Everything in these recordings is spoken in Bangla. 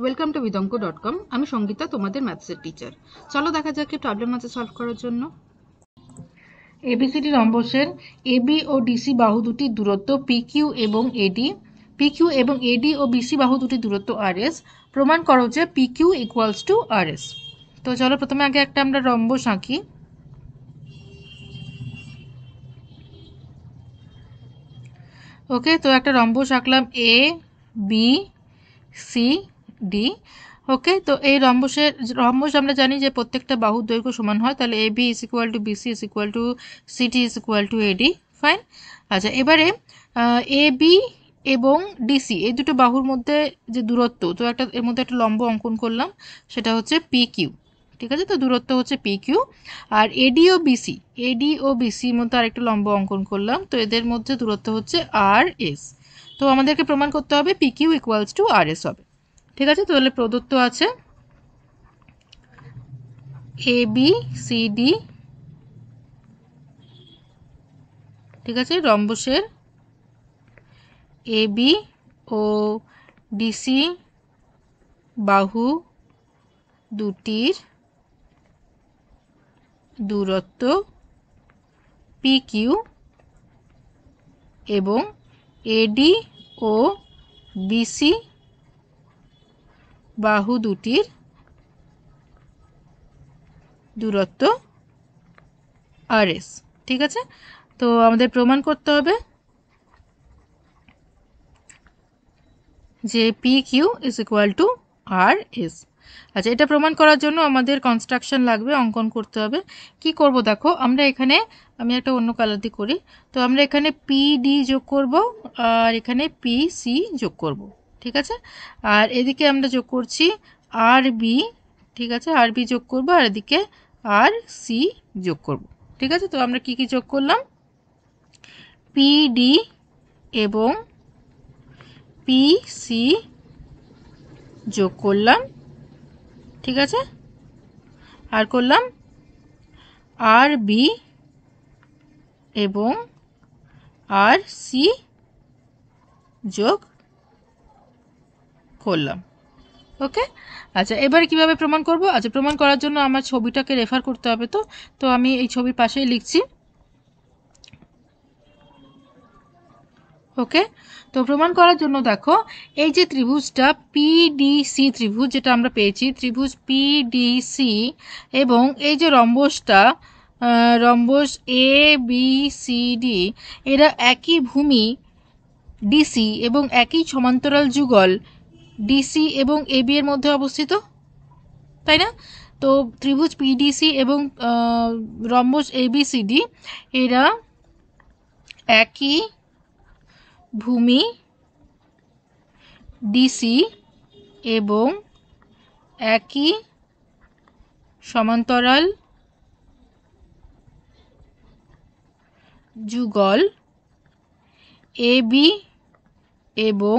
welcome to Bidanko dot com আমি সঙ্গীতা তোমাদের ম্যাথসের টিচার চলো দেখা যাক প্রবলেম আছে সলভ করার জন্য এবিসিডি রম্বসের এবি ও ডিসি বাহু দুটির দূরত্ব পিকিউ এবং এডি পিকিউ এবং এডি ও বিসি বাহু দুটির দূরত্ব আর এস প্রমাণ করো যে PQ equals to R S তো চলো প্রথমে আগে একটা আমরা রম্বস আঁকি ওকে তো একটা রম্বস আঁকলাম A B C D okay তো এই রম্বসের রম্বস আমরা জানি যে প্রত্যেকটা বাহুর দৈর্ঘ্য সমান হয় তাহলে A B is equal to BC is equal to CD is equal to AD fine আচ্ছা এবারে এ বি এবং ডিসি এই দুটো বাহুর মধ্যে যে দূরত্ব তো একটা এর মধ্যে একটা লম্ব অঙ্কন করলাম সেটা হচ্ছে পি কিউ ঠিক আছে তো দূরত্ব হচ্ছে পি কিউ আর এডি ও বিসি এডি ও বিসির মধ্যে আরেকটা লম্ব অঙ্কন করলাম তো এদের মধ্যে দূরত্ব হচ্ছে আর এস তো আমাদেরকে প্রমাণ করতে হবে P Q equals to R S হবে ঠিক আছে তাহলে প্রদত্ত আছে এ বি সি ডি ঠিক আছে রম্বসের এ বি ও ডিসি বাহু দুটির দূরত্ব পি কিউ এবং এডি ও বিসি বাহু দুটির দূরত্ব আর এস ঠিক আছে তো আমাদের প্রমাণ করতে হবে যে P Q is equal to R S আচ্ছা এটা প্রমাণ করার জন্য আমাদের কনস্ট্রাকশন লাগবে অঙ্কন করতে হবে কি করব দেখো আমরা এখানে আমি একটা অন্য কালার দিয়ে করি তো আমরা এখানে পিডি যোগ করব আর এখানে পি সি যোগ করব ঠিক আছে আর এদিকে আমরা যোগ করছি আর বি ঠিক আছে আর বি যোগ করব আর এদিকে আর সি যোগ করব ঠিক আছে তো আমরা কি কি যোগ করলাম পিডি এবং পিসি যোগ করলাম ঠিক আছে আর করলাম আর বি এবং আর সি যোগ করলাম ওকে আচ্ছা এবার কিভাবে প্রমাণ করব আচ্ছা প্রমাণ করার জন্য আমার ছবিটাকে রেফার করতে হবে তো তো আমি এই ছবির পাশেই লিখছি ওকে তো প্রমাণ করার জন্য দেখো এই যে ত্রিভুজটা পিডিসি ত্রিভুজ যেটা আমরা পেয়েছি ত্রিভুজ পিডিসি এবং এই যে রম্বসটা rhombus A B C D এরা একই ভূমি ডিসি এবং একই সমান্তরাল যুগল ডিসি এবং এবি এর মধ্যে অবস্থিত তাই না তো ত্রিভুজ পিডিসি এবং রম্বস এবিসিডি এরা একই ভূমি ডিসি এবং একই সমান্তরাল যুগল এবি এবং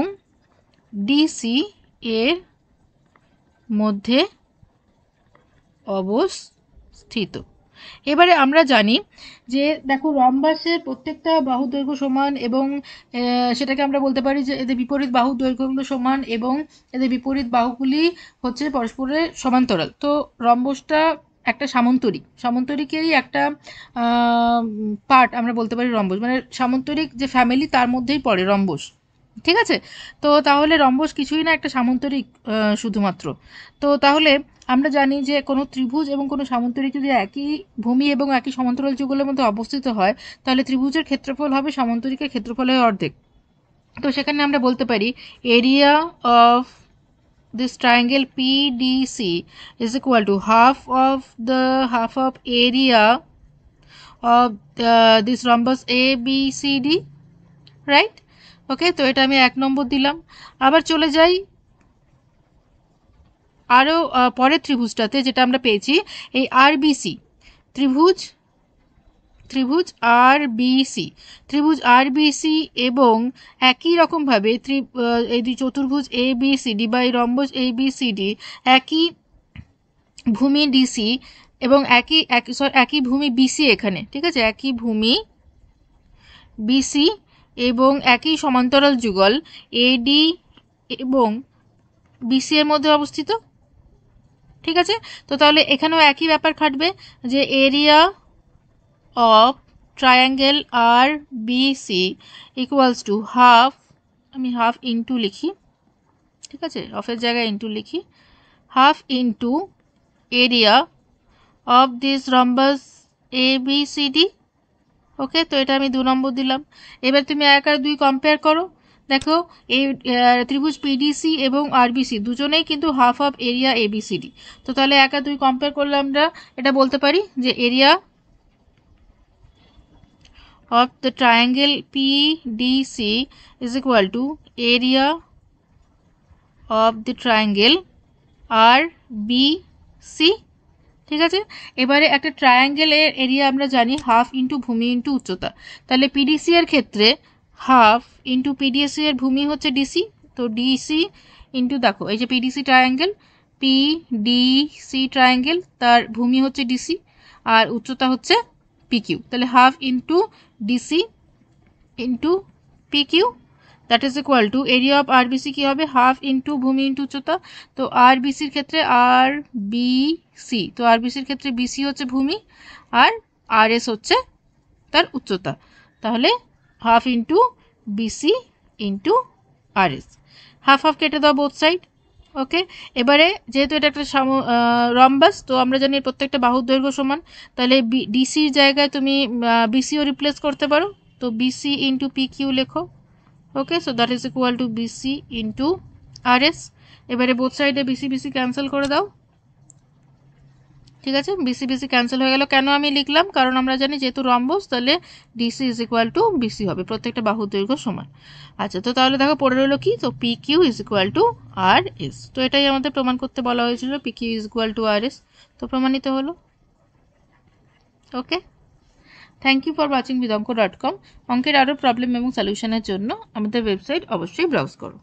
ডিসি এর মধ্যে অবস্থিত এবারে আমরা জানি যে দেখো রম্বাসের প্রত্যেকটা বাহু দৈর্ঘ্য সমান এবং সেটাকে আমরা বলতে পারি যে এদের বিপরীত বাহু দৈর্ঘ্যগুলো সমান এবং এদের বিপরীত বাহুগুলি হচ্ছে পরস্পরের সমান্তরাল তো রম্বসটা একটা সামন্তরিক সামন্তরিকেরই একটা পার্ট আমরা বলতে পারি রম্বস মানে সামন্তরিক যে ফ্যামিলি তার মধ্যেই পড়ে রম্বস ঠিক আছে তো তাহলে রম্বস কিছুই না একটা সামন্তরিক শুধুমাত্র তো তাহলে আমরা জানি যে কোনো ত্রিভুজ এবং কোনো সামন্তরিক যদি একই ভূমি এবং একই সমান্তরাল যুগলের মধ্যে অবস্থিত হয় তাহলে ত্রিভুজের ক্ষেত্রফল হবে সামন্তরিকের ক্ষেত্রফলের অর্ধেক তো সেখানে আমরা বলতে পারি area of this triangle this is equal to half of the half of area of this rhombus A B C D right okay তো এটা আমি এক নম্বর দিলাম আবার চলে যাই আরও পরের ত্রিভুজটাতে যেটা আমরা পেয়েছি এই আরবিসি ত্রিভুজ ত্রিভুজ আর বিসি ত্রিভুজ আর বিসি এবং একই রকমভাবে ত্রি এই দুই চতুর্ভুজ এ বিসিডি বা এই রম্বজ এ বিসিডি একই ভূমি ডিসি এবং একই একই ভূমি বিসি এখানে ঠিক আছে একই ভূমি বিসি এবং একই সমান্তরাল যুগল এডি এবং বিসি এর মধ্যে অবস্থিত ঠিক আছে তো তাহলে এখানেও একই ব্যাপার খাটবে যে area of triangle R BC equals to half আমি হাফ ইন্টু লিখি ঠিক আছে অফের জায়গায় ইন্টু লিখি half into area of this rhombus A B C D okay তো এটা আমি দু নম্বর দিলাম এবার তুমি এক আর দুই কম্পেয়ার করো দেখো এই ত্রিভুজ পিডিসি এবং আরবিসি দুজনেই কিন্তু হাফ অফ এরিয়া এবিসিডি তো তাহলে এক আর দুই কম্পেয়ার করলে আমরা এটা বলতে পারি যে area of the triangle PDC is equal to area of the triangle RBC ঠিক আছে এবারে একটা ট্রায়াঙ্গেলের এরিয়া আমরা জানি হাফ ইন্টু ভূমি ইন্টু উচ্চতা তাহলে পিডিসি এর ক্ষেত্রে হাফ ইন্টু পিডিএসি এর ভূমি হচ্ছে ডিসি তো ডিসি ইন্টু দেখো এই যে PDC triangle P D C triangle তার ভূমি হচ্ছে ডিসি আর উচ্চতা হচ্ছে পিকিউ তাহলে half into DC into PQ that is equal to area of R BC কী হবে হাফ ইন্টু ভূমি ইন্টু উচ্চতা তো আর বিসির ক্ষেত্রে আর বি সি তো আর বিসির ক্ষেত্রে বিসি হচ্ছে ভূমি আর আর এস হচ্ছে তার উচ্চতা তাহলে half into BC into R S half half কেটে দাও বোথ সাইড ওকে এবারে যেহেতু এটা একটা সাম রম্বাস তো আমরা জানি প্রত্যেকটা বাহুর দৈর্ঘ্য সমান তাহলে ডিসির জায়গায় তুমি বিসিও রিপ্লেস করতে পারো তো বিসি ইন্টু পি কিউ লেখো okay so that is equal to BC into R S এবারে বোথ সাইডে বিসি বিসি ক্যান্সেল করে দাও ঠিক আছে বিসি বিসি ক্যান্সেল হয়ে গেল কেন আমি লিখলাম কারণ আমরা জানি যেহেতু রম্বস তাহলে DC is equal to BC হবে প্রত্যেকটা বাহু দৈর্ঘ্য সমান আচ্ছা তো তাহলে দেখো পড়ে রইলো কি তো P Q is equal to R S তো এটাই আমাদের প্রমাণ করতে বলা হয়েছিল P Q is equal to R S তো প্রমাণিত হলো okay thank you for watching Bidanko dot com অঙ্কের আরও প্রবলেম এবং সলিউশনের জন্য আমাদের ওয়েবসাইট অবশ্যই ব্রাউজ করো